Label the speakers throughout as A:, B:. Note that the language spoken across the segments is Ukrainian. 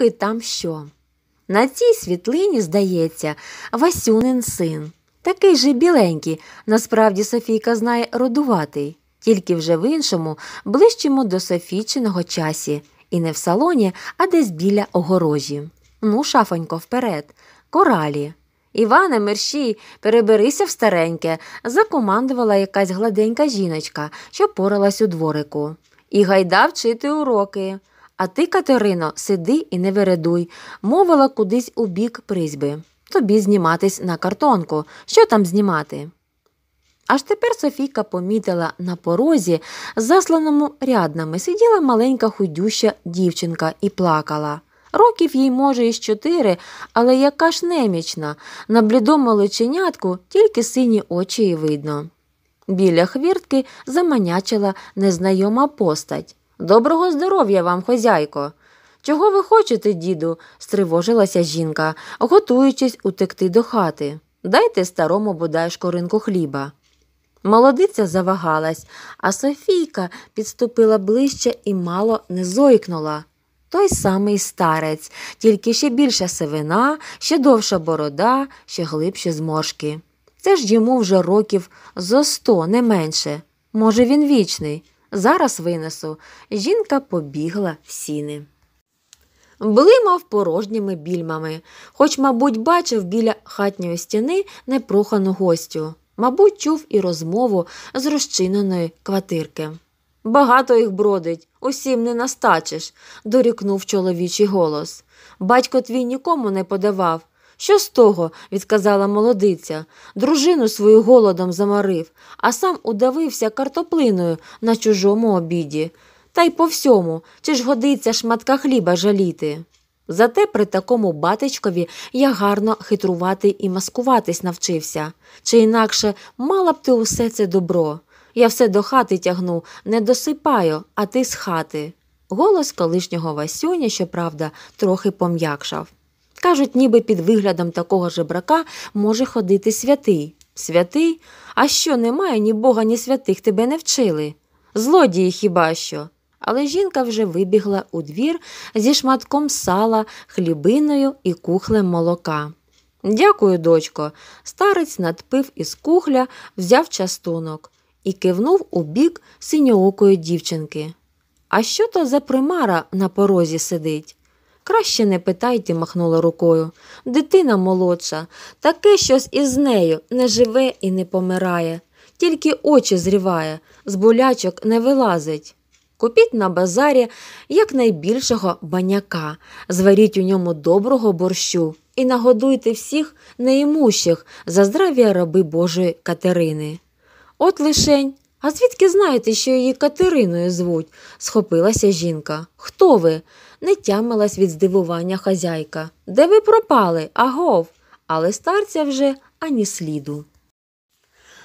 A: поки там що. На цій світлині, здається, Васюнин син. Такий же біленький, насправді Софійка знає родуватий, тільки вже в іншому, ближчому до Софійчиного часі, і не в салоні, а десь біля огорожі. Ну, шафонько, вперед, коралі. Іване мерщій, переберися в стареньке, закомандувала якась гладенька жіночка, що поралась у дворику. І гайда вчити уроки. А ти, Катерино, сиди і не вередуй, мовила кудись у бік призьби. Тобі зніматись на картонку. Що там знімати? Аж тепер Софійка помітила на порозі, засланому ряднами, сиділа маленька худюща дівчинка і плакала. Років їй, може, із чотири, але яка ж немічна. На блідому личенятку тільки сині очі і видно. Біля хвіртки заманячила незнайома постать. Доброго здоров'я вам, хазяйко. Чого ви хочете, діду? стривожилася жінка, готуючись утекти до хати. Дайте старому бодай шкоринку хліба. Молодиця завагалась, а Софійка підступила ближче і мало не зойкнула. Той самий старець, тільки ще більша сивина, ще довша борода, ще глибші зморшки. Це ж йому вже років зо сто не менше. Може, він вічний. Зараз винесу. Жінка побігла в сіни. Блимав порожніми більмами, хоч, мабуть, бачив біля хатньої стіни непрохану гостю, мабуть, чув і розмову з розчиненої квартирки. Багато їх бродить, усім не настачиш, дорікнув чоловічий голос. Батько твій нікому не подавав, що з того, відказала молодиця, дружину свою голодом замарив, а сам удавився картоплиною на чужому обіді. Та й по всьому, чи ж годиться шматка хліба жаліти. Зате при такому батечкові я гарно хитрувати і маскуватись навчився, чи інакше мала б ти усе це добро. Я все до хати тягну, не досипаю, а ти з хати. Голос колишнього Васюня, щоправда, трохи пом'якшав. Кажуть, ніби під виглядом такого жебрака може ходити святий. Святий? А що немає ні бога, ні святих тебе не вчили? Злодії хіба що? Але жінка вже вибігла у двір зі шматком сала, хлібиною і кухлем молока. Дякую, дочко. Старець надпив із кухля, взяв частунок і кивнув у бік синьоокої дівчинки. А що то за примара на порозі сидить? Краще не питайте, махнула рукою. Дитина молодша, таке щось із нею не живе і не помирає, тільки очі зріває, з болячок не вилазить. Купіть на базарі якнайбільшого баняка, зваріть у ньому доброго борщу і нагодуйте всіх неімущих за здрав'я раби Божої Катерини. От лишень а звідки знаєте, що її Катериною звуть? схопилася жінка. Хто ви? не тямилась від здивування хазяйка. Де ви пропали? Агов? Але старця вже ані сліду.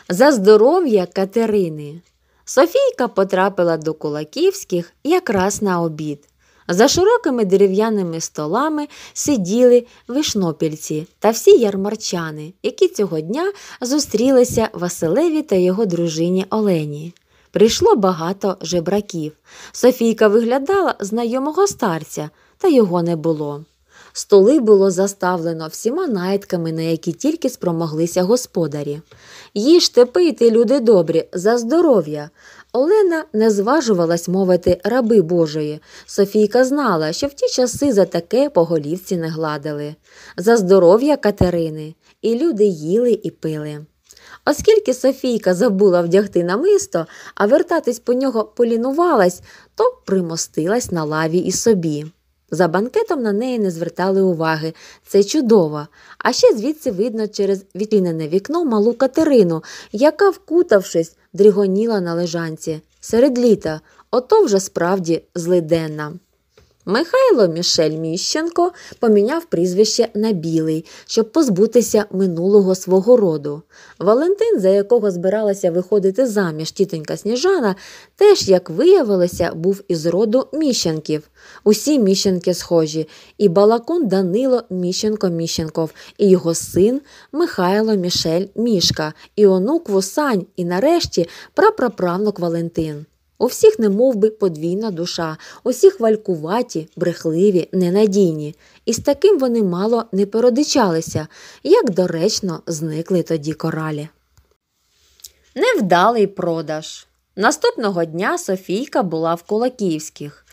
A: За здоров'я Катерини. Софійка потрапила до кулаківських якраз на обід. За широкими дерев'яними столами сиділи вишнопільці та всі ярмарчани, які цього дня зустрілися Василеві та його дружині Олені. Прийшло багато жебраків. Софійка виглядала знайомого старця, та його не було. Столи було заставлено всіма найтками, на які тільки спромоглися господарі. Їжте пийте, люди добрі, за здоров'я, Олена не зважувалась мовити раби Божої. Софійка знала, що в ті часи за таке по голівці не гладили, за здоров'я Катерини, і люди їли і пили. Оскільки Софійка забула вдягти намисто, а вертатись по нього полінувалась, то примостилась на лаві і собі. За банкетом на неї не звертали уваги, це чудово. А ще звідси видно через відлінене вікно малу Катерину, яка, вкутавшись, дрігоніла на лежанці. Серед літа ото вже справді злиденна. Михайло Мішель Міщенко поміняв прізвище на білий, щоб позбутися минулого свого роду. Валентин, за якого збиралася виходити заміж тітонька сніжана, теж, як виявилося, був із роду міщенків. Усі міщенки схожі, і балакун Данило Міщенко Міщенков, і його син Михайло Мішель Мішка, і онук Вусань, і нарешті прапраправнук Валентин. У всіх немовби подвійна душа, усі хвалькуваті, брехливі, ненадійні, і з таким вони мало не породичалися, як доречно зникли тоді коралі. Невдалий продаж. Наступного дня Софійка була в Кулаківських.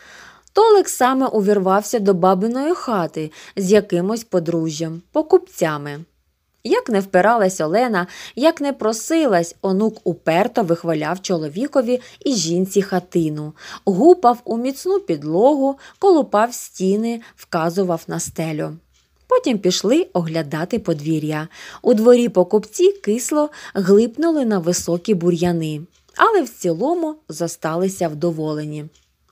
A: Толик саме увірвався до бабиної хати з якимось подружжям, покупцями. Як не впиралась Олена, як не просилась, онук уперто вихваляв чоловікові і жінці хатину, гупав у міцну підлогу, колупав стіни, вказував на стелю. Потім пішли оглядати подвір'я. У дворі покупці кисло глипнули на високі бур'яни, але в цілому зосталися вдоволені.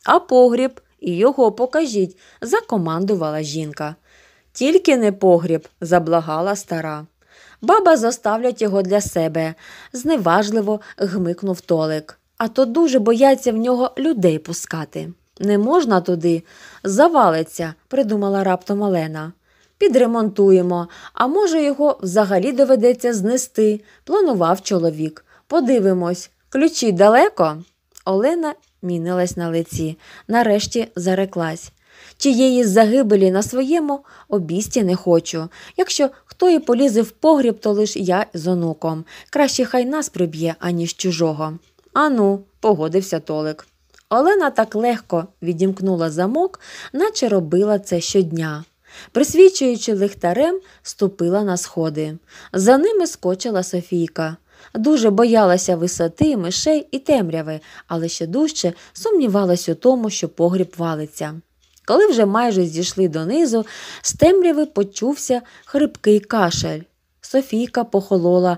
A: А погріб і його покажіть, закомандувала жінка. Тільки не погріб, заблагала стара баба заставлять його для себе, зневажливо гмикнув Толик. А то дуже бояться в нього людей пускати. Не можна туди, завалиться, придумала раптом Олена. Підремонтуємо, а може, його взагалі доведеться знести, планував чоловік. Подивимось, ключі далеко. Олена мінилась на лиці, нарешті зареклась. Чиєї загибелі на своєму обісті не хочу. Якщо хто і полізе в погріб, то лиш я з онуком. Краще хай нас приб'є, аніж чужого. Ану, погодився Толик. Олена так легко відімкнула замок, наче робила це щодня. Присвічуючи лихтарем, ступила на сходи. За ними скочила Софійка. Дуже боялася висоти, мишей і темряви, але ще дужче сумнівалась у тому, що погріб валиться. Коли вже майже зійшли донизу, з темряви почувся хрипкий кашель. Софійка похолола,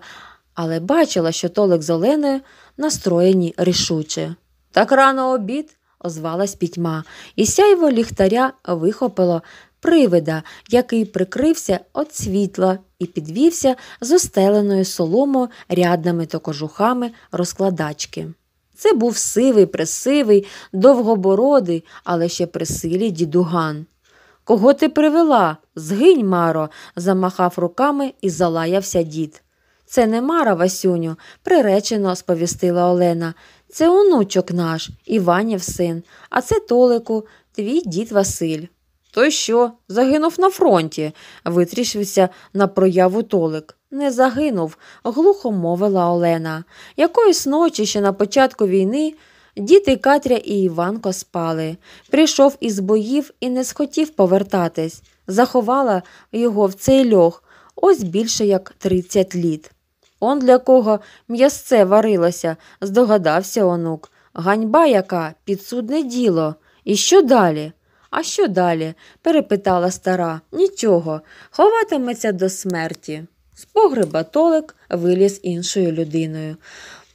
A: але бачила, що Толик з Оленою настроєні рішуче. Так рано обід, озвалась пітьма, і сяйво ліхтаря вихопило привида, який прикрився від світла і підвівся з устеленою соломою ряднами та кожухами розкладачки. Це був сивий, пресивий, довгобородий, але ще присилий дідуган. Кого ти привела? Згинь, Маро, замахав руками і залаявся дід. Це не Мара, Васюню, приречено сповістила Олена. Це онучок наш, Іванів син, а це Толику, твій дід Василь. То що? Загинув на фронті, витрішився на прояву Толик. Не загинув, глухо мовила Олена. Якоїсь ночі ще на початку війни діти Катря і Іванко спали. Прийшов із боїв і не схотів повертатись. Заховала його в цей льох ось більше як 30 літ. Он для кого м'ясце варилося, здогадався онук. Ганьба яка підсудне діло. І що далі? А що далі? перепитала стара. Нічого, ховатиметься до смерті. З погреба Толик виліз іншою людиною.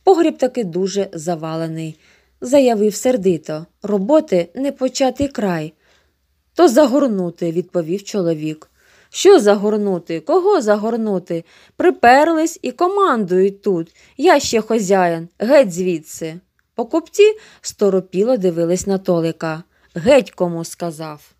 A: Погріб таки дуже завалений. Заявив сердито роботи не початий край. То загорнути, відповів чоловік. Що загорнути? Кого загорнути? Приперлись і командують тут. Я ще хозяїн, геть звідси. Покупці сторопіло дивились на Толика. Геть кому сказав.